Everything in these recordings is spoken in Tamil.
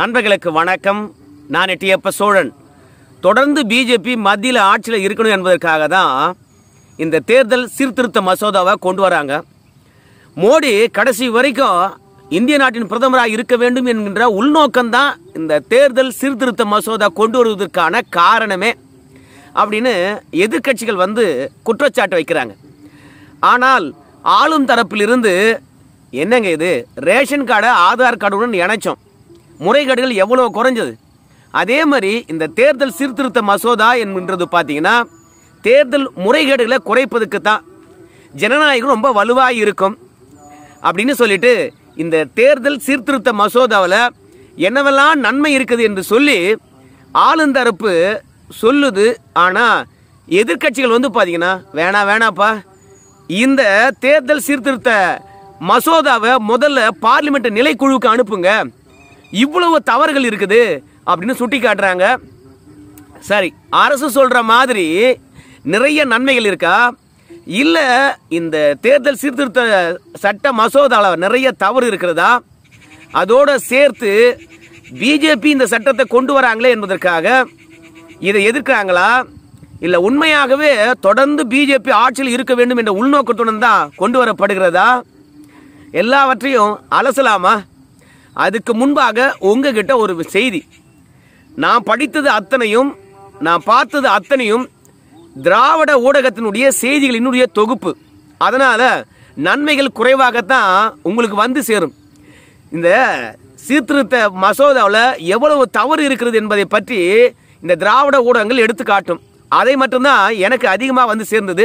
நண்பர்களுக்கு வணக்கம் நான் எட்டியப்ப சோழன் தொடர்ந்து பிஜேபி மத்தியில் ஆட்சியில் இருக்கணும் என்பதற்காக தான் இந்த தேர்தல் சீர்திருத்த மசோதாவை கொண்டு வராங்க மோடி கடைசி வரைக்கும் இந்திய நாட்டின் பிரதமராக இருக்க வேண்டும் என்கின்ற உள்நோக்கம்தான் இந்த தேர்தல் சீர்திருத்த மசோதா கொண்டு வருவதற்கான காரணமே அப்படின்னு எதிர்கட்சிகள் வந்து குற்றச்சாட்டு வைக்கிறாங்க ஆனால் ஆளும் தரப்பிலிருந்து என்னங்க இது ரேஷன் கார்டை ஆதார் கார்டுடன் இணைச்சோம் முறைகேடுகள் எவ்வளோ குறைஞ்சது அதே மாதிரி இந்த தேர்தல் சீர்திருத்த மசோதா என்கின்றது பார்த்தீங்கன்னா தேர்தல் முறைகேடுகளை குறைப்பதுக்கு தான் ஜனநாயகம் ரொம்ப வலுவாக இருக்கும் அப்படின்னு சொல்லிட்டு இந்த தேர்தல் சீர்திருத்த மசோதாவில் என்னவெல்லாம் நன்மை இருக்குது என்று சொல்லி ஆளுந்தரப்பு சொல்லுது ஆனால் எதிர்கட்சிகள் வந்து பார்த்தீங்கன்னா வேணா வேணாப்பா இந்த தேர்தல் சீர்திருத்த மசோதாவை முதல்ல பார்லிமெண்ட் நிலைக்குழுவுக்கு அனுப்புங்க இவ்வளவு தவறுகள் இருக்குது அப்படின்னு சுட்டி காட்டுறாங்க சரி அரசு சொல்கிற மாதிரி நிறைய நன்மைகள் இருக்கா இல்லை இந்த தேர்தல் சீர்திருத்த சட்ட மசோதாவில் நிறைய தவறு இருக்கிறதா அதோடு சேர்த்து பிஜேபி இந்த சட்டத்தை கொண்டு வராங்களே என்பதற்காக இதை எதிர்க்கிறாங்களா இல்லை உண்மையாகவே தொடர்ந்து பிஜேபி ஆட்சியில் இருக்க வேண்டும் என்ற உள்நோக்கத்துடன் தான் கொண்டு வரப்படுகிறதா எல்லாவற்றையும் அலசலாமா அதுக்கு முன்பாக உங்ககிட்ட ஒரு செய்தி நான் படித்தது அத்தனையும் நான் பார்த்தது அத்தனையும் திராவிட ஊடகத்தினுடைய செய்திகளினுடைய தொகுப்பு அதனால் நன்மைகள் குறைவாகத்தான் உங்களுக்கு வந்து சேரும் இந்த சீர்திருத்த மசோதாவில் எவ்வளவு தவறு இருக்கிறது என்பதை பற்றி இந்த திராவிட ஊடகங்கள் எடுத்து காட்டும் அதை மட்டும்தான் எனக்கு அதிகமாக வந்து சேர்ந்தது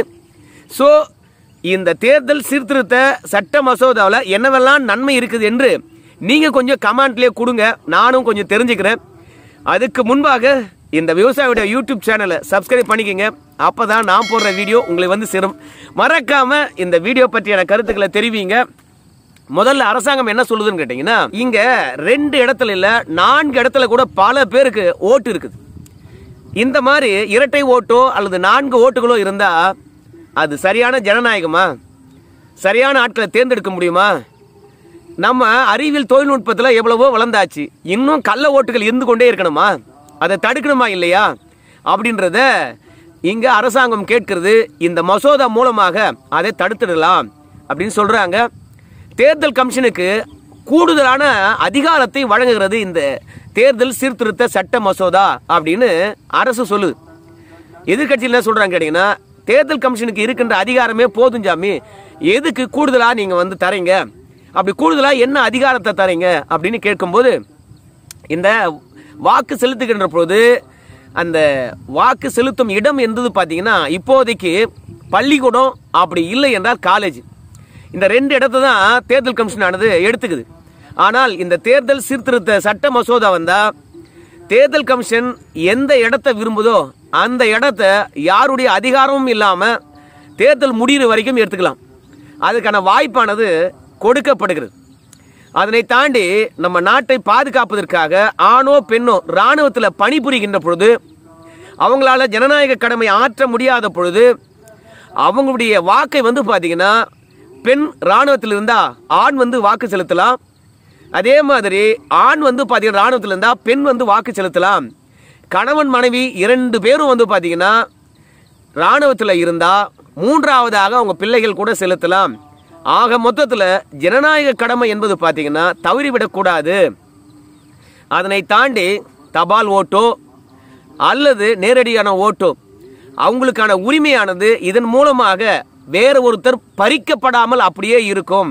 ஸோ இந்த தேர்தல் சீர்திருத்த சட்ட மசோதாவில் என்னவெல்லாம் நன்மை இருக்குது என்று நீங்கள் கொஞ்சம் கமெண்ட்லேயே கொடுங்க நானும் கொஞ்சம் தெரிஞ்சுக்கிறேன் அதுக்கு முன்பாக இந்த விவசாயியோட யூடியூப் சேனலை சப்ஸ்கிரைப் பண்ணிக்கோங்க அப்போ தான் நான் போடுற வீடியோ உங்களை வந்து சேரும் மறக்காமல் இந்த வீடியோ பற்றியான கருத்துக்களை தெரிவிங்க முதல்ல அரசாங்கம் என்ன சொல்லுதுன்னு கேட்டிங்கன்னா இங்கே ரெண்டு இடத்துல இல்லை நான்கு இடத்துல கூட பல பேருக்கு ஓட்டு இருக்குது இந்த மாதிரி இரட்டை ஓட்டோ அல்லது நான்கு ஓட்டுகளோ இருந்தால் அது சரியான ஜனநாயகமா சரியான ஆட்களை தேர்ந்தெடுக்க முடியுமா நம்ம அறிவியல் தொழில்நுட்பத்தில் எவ்வளவோ வளர்ந்தாச்சு இன்னும் கள்ள ஓட்டுகள் இருந்து கொண்டே இருக்கணுமா அதை தடுக்கணுமா இல்லையா அப்படின்றத இங்கே அரசாங்கம் கேட்கிறது இந்த மசோதா மூலமாக அதை தடுத்துடலாம் அப்படின்னு சொல்கிறாங்க தேர்தல் கமிஷனுக்கு கூடுதலான அதிகாரத்தை வழங்குகிறது இந்த தேர்தல் சீர்திருத்த சட்ட மசோதா அப்படின்னு அரசு சொல்லுது எதிர்கட்சியில் என்ன சொல்கிறாங்க கேட்டிங்கன்னா தேர்தல் கமிஷனுக்கு இருக்கின்ற அதிகாரமே போதும் ஜாமி எதுக்கு கூடுதலாக நீங்கள் வந்து தரீங்க அப்படி கூடுதலாக என்ன அதிகாரத்தை தரீங்க அப்படின்னு கேட்கும்போது இந்த வாக்கு செலுத்துகின்ற போது அந்த வாக்கு செலுத்தும் இடம் என்பது பார்த்தீங்கன்னா இப்போதைக்கு பள்ளிக்கூடம் அப்படி இல்லை என்றால் காலேஜ் இந்த ரெண்டு இடத்த தான் தேர்தல் கமிஷன் ஆனது எடுத்துக்குது ஆனால் இந்த தேர்தல் சீர்திருத்த சட்ட மசோதா வந்தால் தேர்தல் கமிஷன் எந்த இடத்த விரும்புதோ அந்த இடத்த யாருடைய அதிகாரமும் இல்லாமல் தேர்தல் முடிகிற வரைக்கும் எடுத்துக்கலாம் அதுக்கான வாய்ப்பானது கொடுக்கப்படுகிறது அதனை தாண்டி நம்ம நாட்டை பாதுகாப்பதற்காக ஆணோ பெண்ணோ இராணுவத்தில் பணிபுரிகின்ற பொழுது அவங்களால ஜனநாயக கடமை ஆற்ற முடியாத பொழுது அவங்களுடைய வாக்கை வந்து பார்த்திங்கன்னா பெண் இராணுவத்தில் இருந்தால் ஆண் வந்து வாக்கு செலுத்தலாம் அதே மாதிரி ஆண் வந்து பார்த்தீங்கன்னா இராணுவத்தில் இருந்தால் பெண் வந்து வாக்கு செலுத்தலாம் கணவன் மனைவி இரண்டு பேரும் வந்து பார்த்தீங்கன்னா இராணுவத்தில் இருந்தால் மூன்றாவதாக அவங்க பிள்ளைகள் கூட செலுத்தலாம் ஆக மொத்தத்தில் ஜனநாயக கடமை என்பது பார்த்தீங்கன்னா தவறிவிடக்கூடாது அதனை தாண்டி தபால் ஓட்டோ அல்லது நேரடியான ஓட்டோ அவங்களுக்கான உரிமையானது இதன் மூலமாக வேறு ஒருத்தர் பறிக்கப்படாமல் அப்படியே இருக்கும்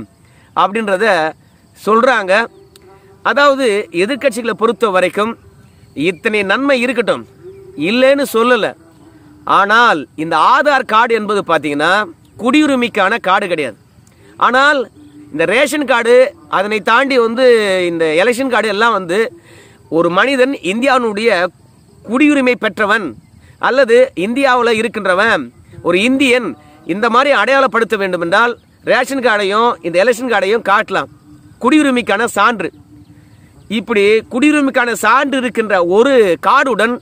அப்படின்றத சொல்கிறாங்க அதாவது எதிர்கட்சிகளை பொறுத்த வரைக்கும் இத்தனை நன்மை இருக்கட்டும் இல்லைன்னு சொல்லலை ஆனால் இந்த ஆதார் கார்டு என்பது பார்த்தீங்கன்னா குடியுரிமைக்கான கார்டு கிடையாது ஆனால் இந்த ரேஷன் கார்டு அதனை தாண்டி வந்து இந்த எலெக்ஷன் கார்டு எல்லாம் வந்து ஒரு மனிதன் இந்தியாவினுடைய குடியுரிமை பெற்றவன் அல்லது இந்தியாவில் இருக்கின்றவன் ஒரு இந்தியன் இந்த மாதிரி அடையாளப்படுத்த வேண்டுமென்றால் ரேஷன் கார்டையும் இந்த எலெக்ஷன் கார்டையும் காட்டலாம் குடியுரிமைக்கான சான்று இப்படி குடியுரிமைக்கான சான்று இருக்கின்ற ஒரு கார்டுடன்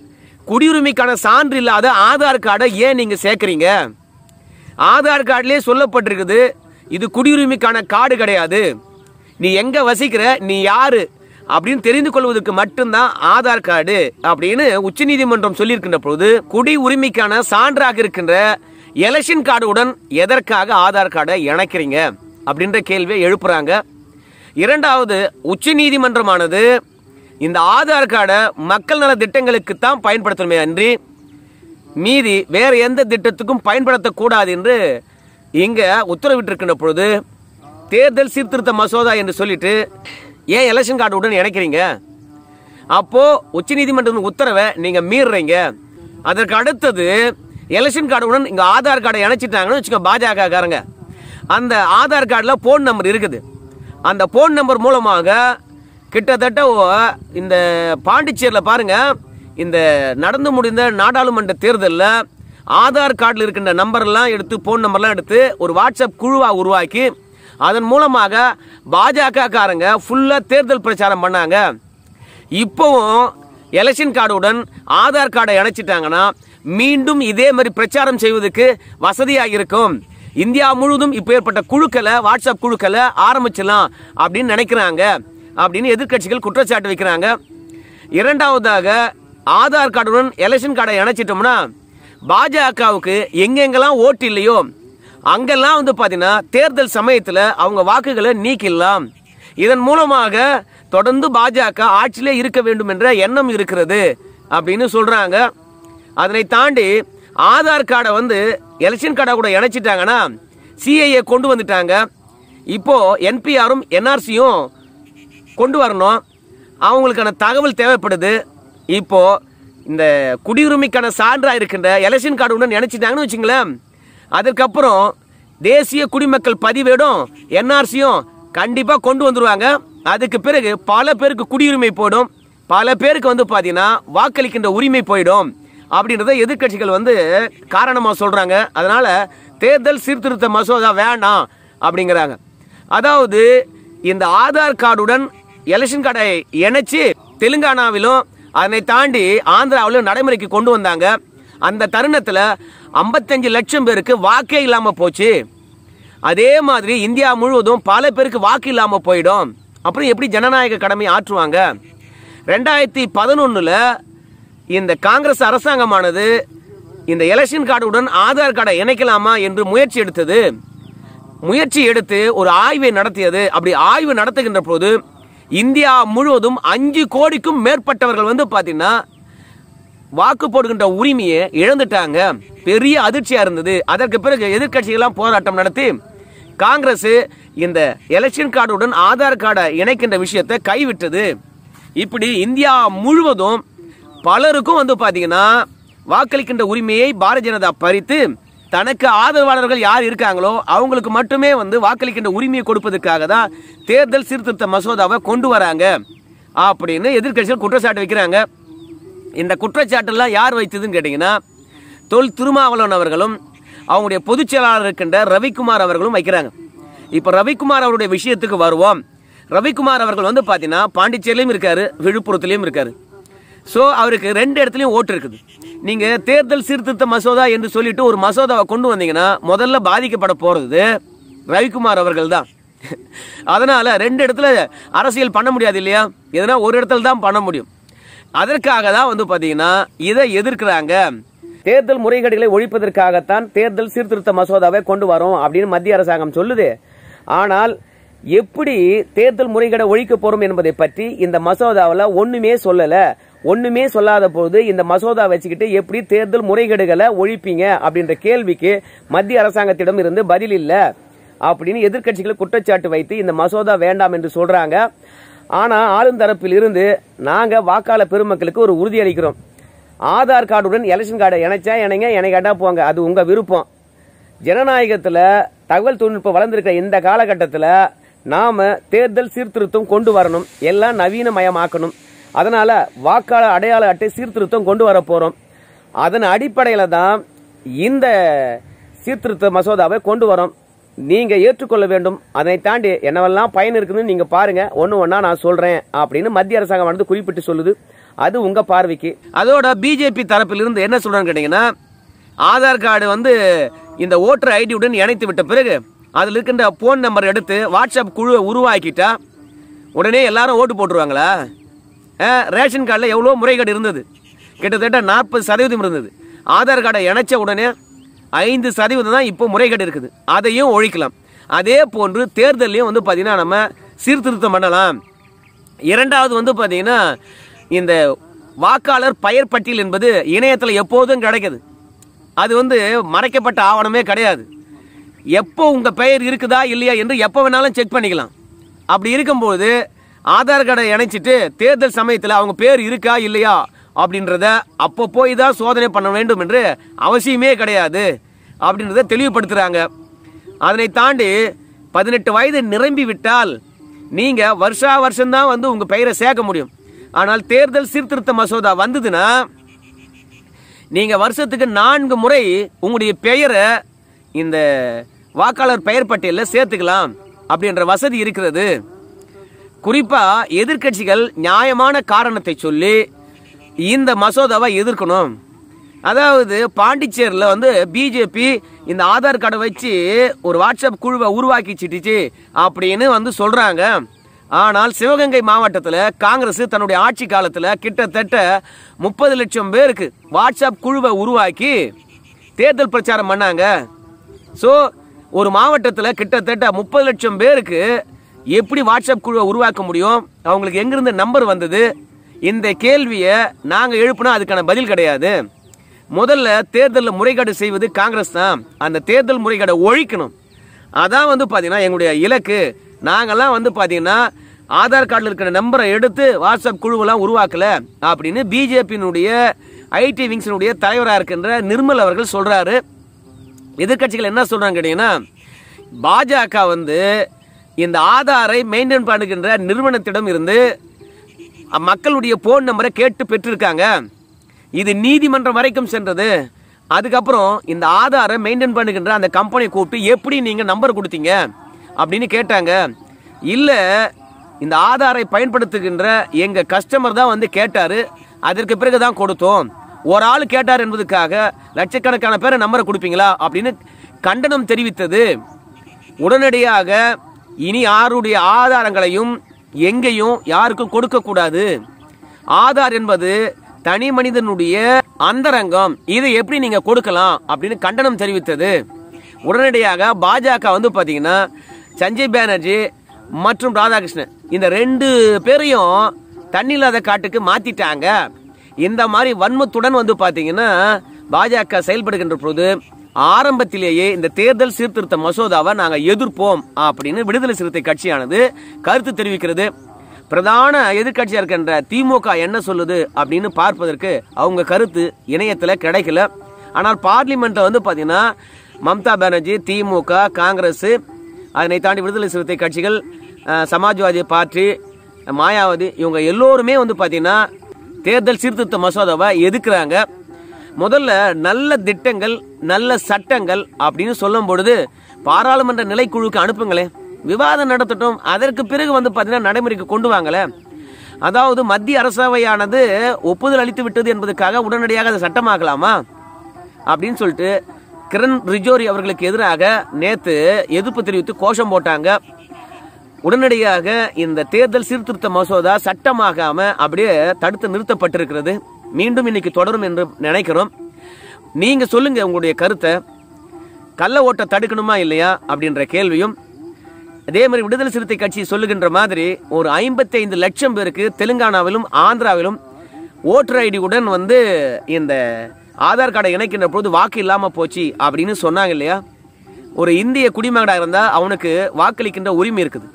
குடியுரிமைக்கான சான்று இல்லாத ஆதார் கார்டை ஏன் நீங்கள் சேர்க்குறீங்க ஆதார் கார்டிலே சொல்லப்பட்டிருக்குது இது குடியுரிமைக்கான காடு கிடையாது நீ எங்கே வசிக்கிற நீ யார் அப்படின்னு தெரிந்து கொள்வதற்கு மட்டும்தான் ஆதார் கார்டு அப்படின்னு உச்சநீதிமன்றம் சொல்லியிருக்கின்ற பொழுது குடி உரிமைக்கான சான்றாக இருக்கின்ற எலெக்ஷன் கார்டுடன் எதற்காக ஆதார் கார்டை இணைக்கிறீங்க அப்படின்ற கேள்வியை எழுப்புறாங்க இரண்டாவது உச்ச நீதிமன்றமானது இந்த ஆதார் கார்டை மக்கள் நல திட்டங்களுக்கு தான் பயன்படுத்தணுமே அன்றி மீதி வேறு எந்த திட்டத்துக்கும் பயன்படுத்தக்கூடாது என்று இங்கே உத்தரவிட்டிருக்கின்ற பொழுது தேர்தல் சீர்திருத்த மசோதா என்று சொல்லிட்டு ஏன் எலெக்ஷன் கார்டு உடன் இணைக்கிறீங்க அப்போது நீதிமன்ற உத்தரவை நீங்கள் மீறுறீங்க அதற்கு அடுத்தது எலெக்ஷன் உடன் இங்கே ஆதார் கார்டை இணைச்சிட்டாங்கன்னு வச்சுக்கோங்க பாஜகக்காரங்க அந்த ஆதார் கார்டில் ஃபோன் நம்பர் இருக்குது அந்த ஃபோன் நம்பர் மூலமாக கிட்டத்தட்ட இந்த பாண்டிச்சேரியில் பாருங்கள் இந்த நடந்து முடிந்த நாடாளுமன்ற தேர்தலில் ஆதார் கார்டில் இருக்கின்ற நம்பர்லாம் எடுத்து ஃபோன் நம்பர்லாம் எடுத்து ஒரு வாட்ஸ்அப் குழுவாக உருவாக்கி அதன் மூலமாக பாஜகக்காரங்க ஃபுல்லாக தேர்தல் பிரச்சாரம் பண்ணாங்க இப்போவும் எலெக்ஷன் கார்டுடன் ஆதார் கார்டை இணைச்சிட்டாங்கன்னா மீண்டும் இதே மாதிரி பிரச்சாரம் செய்வதற்கு வசதியாக இருக்கும் இந்தியா முழுவதும் இப்போ ஏற்பட்ட குழுக்களை வாட்ஸ்அப் குழுக்களை ஆரம்பிச்சலாம் அப்படின்னு நினைக்கிறாங்க அப்படின்னு எதிர்கட்சிகள் குற்றச்சாட்டு வைக்கிறாங்க இரண்டாவதாக ஆதார் கார்டுடன் எலெக்ஷன் கார்டை இணைச்சிட்டோம்னா பாஜகவுக்கு எங்கெங்கெல்லாம் ஓட்டு இல்லையோ அங்கெல்லாம் வந்து பார்த்தீங்கன்னா தேர்தல் சமயத்தில் அவங்க வாக்குகளை நீக்கிடலாம் இதன் மூலமாக தொடர்ந்து பாஜக ஆட்சியிலே இருக்க வேண்டும் என்ற எண்ணம் இருக்கிறது அப்படின்னு சொல்கிறாங்க அதனை தாண்டி ஆதார் கார்டை வந்து எலெக்ஷன் கார்டை கூட இணைச்சிட்டாங்கன்னா சிஐஏ கொண்டு வந்துட்டாங்க இப்போது என்பிஆரும் என்ஆர்சியும் கொண்டு வரணும் அவங்களுக்கான தகவல் தேவைப்படுது இப்போது இந்த குடியுரிமைக்கான சான்றாக இருக்கின்ற எலெக்ஷன் கார்டு ஒன்று நினச்சிட்டாங்கன்னு வச்சுங்களேன் அதுக்கப்புறம் தேசிய குடிமக்கள் பதிவேடும் என்ஆர்சியும் கண்டிப்பாக கொண்டு வந்துடுவாங்க அதுக்கு பிறகு பல பேருக்கு குடியுரிமை போயிடும் பல பேருக்கு வந்து பார்த்தீங்கன்னா வாக்களிக்கின்ற உரிமை போயிடும் அப்படின்றத எதிர்கட்சிகள் வந்து காரணமாக சொல்கிறாங்க அதனால் தேர்தல் சீர்திருத்த மசோதா வேண்டாம் அப்படிங்கிறாங்க அதாவது இந்த ஆதார் கார்டுடன் எலெக்ஷன் கார்டை இணைச்சி தெலுங்கானாவிலும் அதனை தாண்டி ஆந்திராவில் நடைமுறைக்கு கொண்டு வந்தாங்க அந்த தருணத்தில் ஐம்பத்தஞ்சு லட்சம் பேருக்கு வாக்கே இல்லாமல் போச்சு அதே மாதிரி இந்தியா முழுவதும் பல பேருக்கு வாக்கு இல்லாமல் போயிடும் அப்புறம் எப்படி ஜனநாயக கடமை ஆற்றுவாங்க ரெண்டாயிரத்தி பதினொன்றில் இந்த காங்கிரஸ் அரசாங்கமானது இந்த எலெக்ஷன் கார்டுடன் ஆதார் கார்டை இணைக்கலாமா என்று முயற்சி எடுத்தது முயற்சி எடுத்து ஒரு ஆய்வை நடத்தியது அப்படி ஆய்வு நடத்துகின்ற போது இந்தியா முழுவதும் அஞ்சு கோடிக்கும் மேற்பட்டவர்கள் வந்து பார்த்தீங்கன்னா வாக்கு போடுகின்ற உரிமையை இழந்துட்டாங்க பெரிய அதிர்ச்சியாக இருந்தது அதற்கு பிறகு எதிர்கட்சிகள்லாம் போராட்டம் நடத்தி காங்கிரஸ் இந்த எலெக்ஷன் கார்டுடன் ஆதார் கார்டை இணைக்கின்ற விஷயத்தை கைவிட்டது இப்படி இந்தியா முழுவதும் பலருக்கும் வந்து பார்த்தீங்கன்னா வாக்களிக்கின்ற உரிமையை பாரதிய ஜனதா பறித்து தனக்கு ஆதரவாளர்கள் யார் இருக்காங்களோ அவங்களுக்கு மட்டுமே வந்து வாக்களிக்கின்ற உரிமையை கொடுப்பதற்காக தான் தேர்தல் சீர்திருத்த மசோதாவை கொண்டு வராங்க அப்படின்னு எதிர்கட்சிகள் குற்றச்சாட்டு வைக்கிறாங்க இந்த குற்றச்சாட்டெல்லாம் யார் வைத்ததுன்னு கேட்டிங்கன்னா தொல் திருமாவளவன் அவர்களும் அவங்களுடைய பொதுச் செயலாளர் இருக்கின்ற ரவிக்குமார் அவர்களும் வைக்கிறாங்க இப்போ ரவிக்குமார் அவருடைய விஷயத்துக்கு வருவோம் ரவிக்குமார் அவர்கள் வந்து பார்த்தீங்கன்னா பாண்டிச்சேரியிலையும் இருக்காரு விழுப்புரத்துலேயும் இருக்காரு ஸோ அவருக்கு ரெண்டு இடத்துலையும் ஓட்டு இருக்குது நீங்கள் தேர்தல் சீர்திருத்த மசோதா என்று சொல்லிட்டு ஒரு மசோதாவை கொண்டு வந்தீங்கன்னா முதல்ல பாதிக்கப்பட போகிறது ரவிக்குமார் அவர்கள் தான் அதனால் ரெண்டு இடத்துல அரசியல் பண்ண முடியாது இல்லையா எதனா ஒரு இடத்துல தான் பண்ண முடியும் அதற்காக தான் வந்து பார்த்தீங்கன்னா இதை எதிர்க்கிறாங்க தேர்தல் முறைகேடுகளை ஒழிப்பதற்காகத்தான் தேர்தல் சீர்திருத்த மசோதாவை கொண்டு வரோம் அப்படின்னு மத்திய அரசாங்கம் சொல்லுது ஆனால் எப்படி தேர்தல் முறைகேடை ஒழிக்க போறோம் என்பதை பற்றி இந்த மசோதாவில் ஒண்ணுமே சொல்லலை ஒண்ணுமே சொல்லாத போது இந்த மசோதா வச்சுக்கிட்டு எப்படி தேர்தல் முறைகேடுகளை ஒழிப்பீங்க அப்படின்ற கேள்விக்கு மத்திய அரசாங்கத்திடம் இருந்து பதில் இல்லை அப்படின்னு எதிர்கட்சிகளை குற்றச்சாட்டு வைத்து இந்த மசோதா வேண்டாம் என்று சொல்றாங்க ஆனா ஆளும் தரப்பில் இருந்து நாங்க வாக்காள பெருமக்களுக்கு ஒரு உறுதி அளிக்கிறோம் ஆதார் கார்டுடன் எலெக்ஷன் கார்டை இணைச்சா இணைங்க இணைக்காட்டா போங்க அது உங்க விருப்பம் ஜனநாயகத்தில் தகவல் தொழில்நுட்பம் வளர்ந்திருக்கிற இந்த காலகட்டத்தில் நாம தேர்தல் சீர்திருத்தம் கொண்டு வரணும் எல்லாம் நவீனமயமாக்கணும் அதனால வாக்காளர் அடையாள அட்டை சீர்திருத்தம் கொண்டு வர போறோம் அதன் அடிப்படையில் தான் இந்த சீர்திருத்த மசோதாவை கொண்டு வரோம் நீங்க ஏற்றுக்கொள்ள வேண்டும் அதை தாண்டி என்னவெல்லாம் பயன் இருக்குன்னு நீங்க பாருங்க ஒன்று ஒன்றா நான் சொல்றேன் அப்படின்னு மத்திய அரசாங்கம் வந்து குறிப்பிட்டு சொல்லுது அது உங்க பார்வைக்கு அதோட பிஜேபி தரப்பிலிருந்து என்ன சொல்றான்னு கேட்டீங்கன்னா ஆதார் கார்டு வந்து இந்த ஓட்டர் ஐடியுடன் இணைத்து விட்ட பிறகு அதில் இருக்கின்ற ஃபோன் நம்பர் எடுத்து வாட்ஸ்அப் குழுவை உருவாக்கிட்டா உடனே எல்லாரும் ஓட்டு போட்டுருவாங்களா ரேஷன் கார்டில் எவ்வளோ முறைகேடு இருந்தது கிட்டத்தட்ட நாற்பது சதவீதம் இருந்தது ஆதார் கார்டை இணைச்ச உடனே ஐந்து சதவீதம் தான் இப்போ முறைகேடு இருக்குது அதையும் ஒழிக்கலாம் அதே போன்று தேர்தலையும் வந்து பார்த்திங்கன்னா நம்ம சீர்திருத்தம் பண்ணலாம் இரண்டாவது வந்து பார்த்திங்கன்னா இந்த வாக்காளர் பெயர் பட்டியல் என்பது இணையத்தில் எப்போதும் கிடைக்குது அது வந்து மறைக்கப்பட்ட ஆவணமே கிடையாது எப்போ உங்கள் பெயர் இருக்குதா இல்லையா என்று எப்போ வேணாலும் செக் பண்ணிக்கலாம் அப்படி இருக்கும்போது ஆதார் கார்டை இணைச்சிட்டு தேர்தல் சமயத்தில் அவங்க பேர் இருக்கா இல்லையா அப்படின்றத அப்போ போய் தான் சோதனை பண்ண வேண்டும் என்று அவசியமே கிடையாது அப்படின்றத தெளிவுபடுத்துகிறாங்க அதனை தாண்டி பதினெட்டு வயது நிரம்பி விட்டால் நீங்கள் வருஷா வருஷம்தான் வந்து உங்கள் பெயரை சேர்க்க முடியும் ஆனால் தேர்தல் சீர்திருத்த மசோதா வந்ததுன்னா நீங்கள் வருஷத்துக்கு நான்கு முறை உங்களுடைய பெயரை இந்த வாக்காளர் பெயர் பட்டியலில் சேர்த்துக்கலாம் அப்படின்ற வசதி இருக்கிறது குறிப்பா எதிர்கட்சிகள் நியாயமான காரணத்தை சொல்லி இந்த மசோதாவை எதிர்க்கணும் அதாவது பாண்டிச்சேரியில் வந்து பிஜேபி இந்த ஆதார் கார்டை வச்சு ஒரு வாட்ஸ்அப் குழுவை உருவாக்கி சிட்டிச்சு அப்படின்னு வந்து சொல்கிறாங்க ஆனால் சிவகங்கை மாவட்டத்தில் காங்கிரஸ் தன்னுடைய ஆட்சி காலத்தில் கிட்டத்தட்ட முப்பது லட்சம் பேருக்கு வாட்ஸ்அப் குழுவை உருவாக்கி தேர்தல் பிரச்சாரம் பண்ணாங்க ஸோ ஒரு மாவட்டத்தில் கிட்டத்தட்ட முப்பது லட்சம் பேருக்கு எப்படி வாட்ஸ்அப் குழுவை உருவாக்க முடியும் அவங்களுக்கு எங்கிருந்து நம்பர் வந்தது இந்த கேள்வியை நாங்கள் எழுப்புனா அதுக்கான பதில் கிடையாது முதல்ல தேர்தலில் முறைகேடு செய்வது காங்கிரஸ் தான் அந்த தேர்தல் முறைகேடை ஒழிக்கணும் அதான் வந்து பார்த்தீங்கன்னா எங்களுடைய இலக்கு நாங்கள்லாம் வந்து பார்த்தீங்கன்னா ஆதார் கார்டில் இருக்கிற நம்பரை எடுத்து வாட்ஸ்அப் குழுவெல்லாம் உருவாக்கல அப்படின்னு பிஜேபியினுடைய ஐடி விங்ஸினுடைய தலைவராக இருக்கின்ற நிர்மல் அவர்கள் சொல்கிறாரு எதிர்கட்சிகள் என்ன சொல்கிறாங்க கேட்டிங்கன்னா பாஜக வந்து இந்த ஆதாரை மெயின்டைன் பண்ணுகின்ற நிறுவனத்திடம் இருந்து மக்களுடைய போன் நம்பரை கேட்டு பெற்றிருக்காங்க இது நீதிமன்றம் வரைக்கும் சென்றது அதுக்கப்புறம் இந்த ஆதாரை மெயின்டைன் பண்ணுகின்ற அந்த கம்பெனியை கூப்பிட்டு எப்படி நீங்கள் நம்பர் கொடுத்தீங்க அப்படின்னு கேட்டாங்க இல்லை இந்த ஆதாரை பயன்படுத்துகின்ற எங்கள் கஸ்டமர் தான் வந்து கேட்டார் அதற்கு பிறகு தான் கொடுத்தோம் ஒரு ஆள் கேட்டார் என்பதுக்காக லட்சக்கணக்கான பேரை நம்பரை கொடுப்பீங்களா அப்படின்னு கண்டனம் தெரிவித்தது உடனடியாக இனி யாருடைய ஆதாரங்களையும் எங்கேயும் யாருக்கும் கொடுக்கக்கூடாது ஆதார் என்பது தனி மனிதனுடைய அந்தரங்கம் இதை எப்படி நீங்க கொடுக்கலாம் அப்படின்னு கண்டனம் தெரிவித்தது உடனடியாக பாஜக வந்து பாத்தீங்கன்னா சஞ்சய் பானர்ஜி மற்றும் ராதாகிருஷ்ணன் இந்த ரெண்டு பேரையும் தண்ணி இல்லாத காட்டுக்கு மாத்திட்டாங்க இந்த மாதிரி வன்மத்துடன் வந்து பாத்தீங்கன்னா பாஜக செயல்படுகின்ற போது ஆரம்பத்திலேயே இந்த தேர்தல் சீர்திருத்த மசோதாவை நாங்கள் எதிர்ப்போம் அப்படின்னு விடுதலை சிறுத்தை கட்சியானது கருத்து தெரிவிக்கிறது பிரதான எதிர்கட்சியாக இருக்கின்ற திமுக என்ன சொல்லுது அப்படின்னு பார்ப்பதற்கு அவங்க கருத்து இணையத்தில் கிடைக்கல ஆனால் பார்லிமெண்ட்டில் வந்து பார்த்தீங்கன்னா மம்தா பானர்ஜி திமுக காங்கிரஸ் அதனை தாண்டி விடுதலை சிறுத்தை கட்சிகள் சமாஜ்வாதி பார்ட்டி மாயாவதி இவங்க எல்லோருமே வந்து பார்த்தீங்கன்னா தேர்தல் சீர்திருத்த மசோதாவை எதிர்க்கிறாங்க முதல்ல நல்ல திட்டங்கள் நல்ல சட்டங்கள் அப்படின்னு சொல்லும் பொழுது பாராளுமன்ற நிலைக்குழுக்கு அனுப்புங்களேன் விவாதம் நடத்தட்டும் அதற்கு பிறகு வந்து பார்த்தீங்கன்னா நடைமுறைக்கு கொண்டு வாங்களே அதாவது மத்திய அரசவையானது ஒப்புதல் அளித்து விட்டது என்பதற்காக உடனடியாக அதை சட்டமாகலாமா அப்படின்னு சொல்லிட்டு கிரண் ரிஜோரி அவர்களுக்கு எதிராக நேற்று எதிர்ப்பு தெரிவித்து கோஷம் போட்டாங்க உடனடியாக இந்த தேர்தல் சீர்திருத்த மசோதா சட்டமாகாம அப்படியே தடுத்து நிறுத்தப்பட்டிருக்கிறது மீண்டும் இன்னைக்கு தொடரும் என்று நினைக்கிறோம் நீங்கள் சொல்லுங்கள் உங்களுடைய கருத்தை கள்ள ஓட்டை தடுக்கணுமா இல்லையா அப்படின்ற கேள்வியும் அதே மாதிரி விடுதலை சிறுத்தை கட்சி சொல்லுகின்ற மாதிரி ஒரு ஐம்பத்தைந்து லட்சம் பேருக்கு தெலுங்கானாவிலும் ஆந்திராவிலும் ஓட்டர் ஐடி உடன் வந்து இந்த ஆதார் கார்டை இணைக்கின்ற போது வாக்கு இல்லாமல் போச்சு அப்படின்னு சொன்னாங்க இல்லையா ஒரு இந்திய குடிமகனாக இருந்தால் அவனுக்கு வாக்களிக்கின்ற உரிமை இருக்குது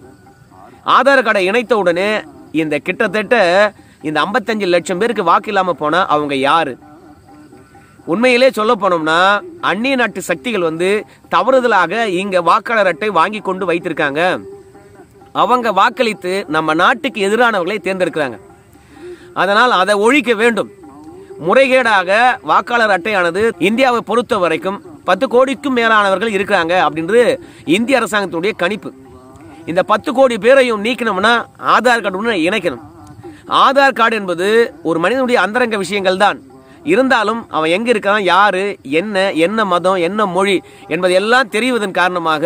ஆதார் கார்டை இணைத்த உடனே இந்த கிட்டத்தட்ட இந்த ஐம்பத்தஞ்சு லட்சம் பேருக்கு வாக்கு இல்லாமல் போனால் அவங்க யார் உண்மையிலே சொல்ல போனோம்னா அந்நிய நாட்டு சக்திகள் வந்து தவறுதலாக இங்கே வாக்காளர் அட்டை வாங்கி கொண்டு வைத்திருக்காங்க அவங்க வாக்களித்து நம்ம நாட்டுக்கு எதிரானவர்களை தேர்ந்தெடுக்கிறாங்க அதனால் அதை ஒழிக்க வேண்டும் முறைகேடாக வாக்காளர் அட்டையானது இந்தியாவை பொறுத்த வரைக்கும் பத்து கோடிக்கும் மேலானவர்கள் இருக்கிறாங்க அப்படின்றது இந்திய அரசாங்கத்தினுடைய கணிப்பு இந்த பத்து கோடி பேரையும் நீக்கணும்னா ஆதார் கார்டு இணைக்கணும் ஆதார் கார்டு என்பது ஒரு மனிதனுடைய அந்தரங்க விஷயங்கள் தான் இருந்தாலும் அவன் எங்கே இருக்கான் யார் என்ன என்ன மதம் என்ன மொழி என்பதை எல்லாம் தெரிவதன் காரணமாக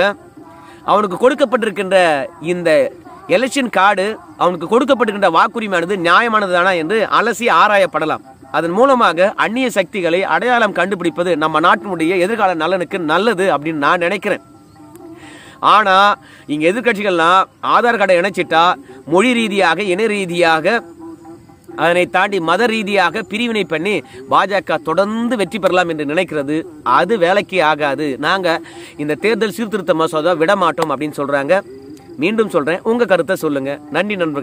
அவனுக்கு கொடுக்கப்பட்டிருக்கின்ற இந்த எலெக்ஷன் கார்டு அவனுக்கு கொடுக்கப்பட்டிருக்கின்ற வாக்குரிமையானது நியாயமானதுதானா என்று அலசி ஆராயப்படலாம் அதன் மூலமாக அந்நிய சக்திகளை அடையாளம் கண்டுபிடிப்பது நம்ம நாட்டினுடைய எதிர்கால நலனுக்கு நல்லது அப்படின்னு நான் நினைக்கிறேன் ஆனால் இங்கே எதிர்கட்சிகள்லாம் ஆதார் கார்டை இணைச்சிட்டா மொழி ரீதியாக இன ரீதியாக அதனை தாண்டி மத ரீதியாக பிரிவினை பண்ணி பாஜக தொடர்ந்து வெற்றி பெறலாம் என்று நினைக்கிறது அது வேலைக்கு ஆகாது நாங்கள் இந்த தேர்தல் சீர்திருத்த மசோதா விடமாட்டோம் அப்படின்னு சொல்கிறாங்க மீண்டும் சொல்கிறேன் உங்கள் கருத்தை சொல்லுங்கள் நன்றி நண்பர்கள்